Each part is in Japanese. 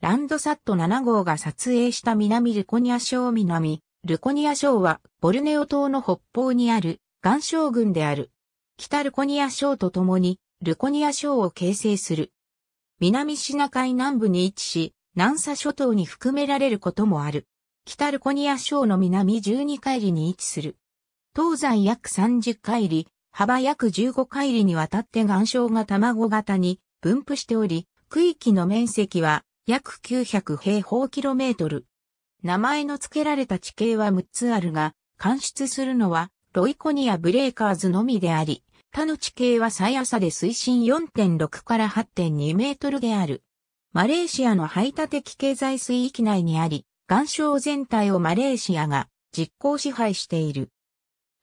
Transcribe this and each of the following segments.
ランドサット7号が撮影した南ルコニア省南、ルコニア省はボルネオ島の北方にある岩礁群である。北ルコニア省と共にルコニア省を形成する。南シナ海南部に位置し、南沙諸島に含められることもある。北ルコニア省の南12海里に位置する。東西約30海里、幅約15海里にわたって岩礁が卵型に分布しており、区域の面積は約900平方キロメートル。名前の付けられた地形は6つあるが、監出するのはロイコニアブレーカーズのみであり、他の地形は最浅で水深4.6から8.2メートルである。マレーシアの排他的経済水域内にあり、岩礁全体をマレーシアが実効支配している。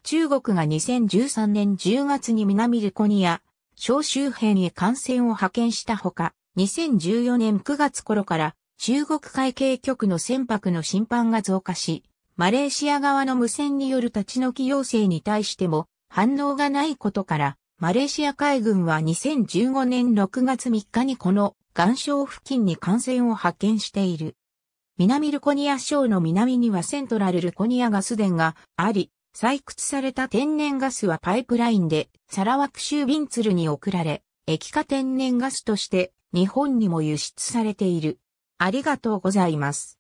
中国が2013年10月に南ルコニア、小周辺へ艦船を派遣したほか、2014年9月頃から中国海警局の船舶の審判が増加し、マレーシア側の無線による立ち退き要請に対しても反応がないことから、マレーシア海軍は2015年6月3日にこの岩礁付近に艦船を派遣している。南ルコニア省の南にはセントラルルコニアガス田があり、採掘された天然ガスはパイプラインでサラワク州ビンツルに送られ、液化天然ガスとして日本にも輸出されている。ありがとうございます。